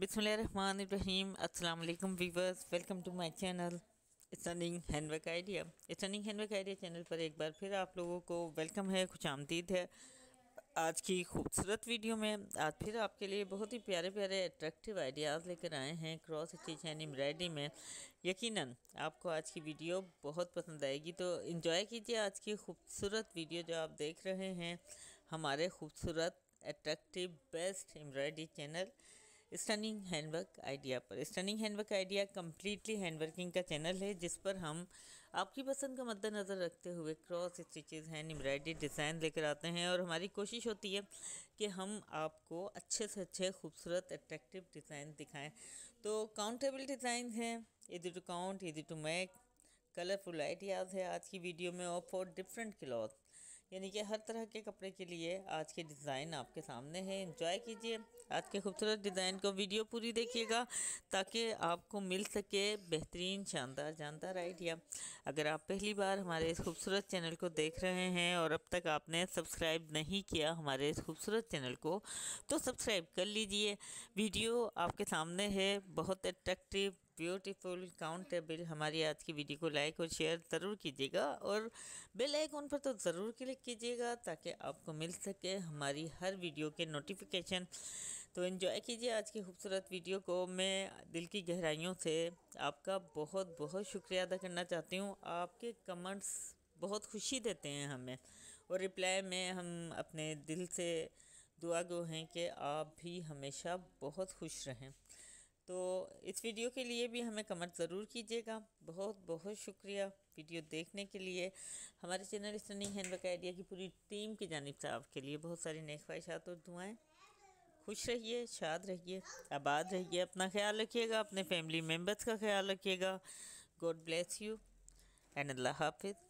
बिसमीम अल्लाम viewers welcome to my channel stunning handwork idea stunning handwork idea channel पर एक बार फिर आप लोगों को वेलकम है खुश आमदीद है आज की खूबसूरत वीडियो में आज फिर आपके लिए बहुत ही प्यारे प्यारे अट्रैक्टिव आइडियाज़ लेकर आए हैं क्रॉस स्टिच एंड एम्ब्रॉयडरी में यकीनन आपको आज की वीडियो बहुत पसंद आएगी तो इन्जॉय कीजिए आज की खूबसूरत वीडियो जो आप देख रहे हैं हमारे खूबसूरत attractive best embroidery channel stunning handwork idea पर stunning handwork idea completely handworking का चैनल है जिस पर हम आपकी पसंद का मद्देनज़र रखते हुए cross stitches hand embroidery design लेकर आते हैं और हमारी कोशिश होती है कि हम आपको अच्छे से अच्छे खूबसूरत अट्रैक्टिव डिज़ाइन दिखाएं तो काउंटेबल डिज़ाइन हैं easy to count easy to make colourful ideas है आज की वीडियो में और फॉर डिफरेंट क्लॉथ यानी कि हर तरह के कपड़े के लिए आज के डिज़ाइन आपके सामने हैं इंजॉय कीजिए आज के खूबसूरत डिज़ाइन को वीडियो पूरी देखिएगा ताकि आपको मिल सके बेहतरीन शानदार जानदार आइडिया अगर आप पहली बार हमारे इस खूबसूरत चैनल को देख रहे हैं और अब तक आपने सब्सक्राइब नहीं किया हमारे इस खूबसूरत चैनल को तो सब्सक्राइब कर लीजिए वीडियो आपके सामने है बहुत अट्रैक्टिव ब्यूटीफुल टेबल हमारी आज की वीडियो को लाइक और शेयर ज़रूर कीजिएगा और बेल आइकॉन पर तो ज़रूर क्लिक कीजिएगा ताकि आपको मिल सके हमारी हर वीडियो के नोटिफिकेशन तो एंजॉय कीजिए आज की खूबसूरत वीडियो को मैं दिल की गहराइयों से आपका बहुत बहुत शुक्रिया अदा करना चाहती हूँ आपके कमेंट्स बहुत खुशी देते हैं हमें और रिप्लाई में हम अपने दिल से दुआ गो हैं कि आप भी हमेशा बहुत खुश रहें तो इस वीडियो के लिए भी हमें कमेंट ज़रूर कीजिएगा बहुत बहुत शुक्रिया वीडियो देखने के लिए हमारे channel stunning hand work idea की पूरी टीम की जानब से आपके लिए बहुत सारी नेक ख्वाहिशात और दुआएँ खुश रहिए शाद रहिए आबाद रहिए अपना ख्याल रखिएगा अपने फैमिली मेम्बर्स का ख्याल रखिएगा गॉड ब्लेस यू एंड अल्लाह हाफिज़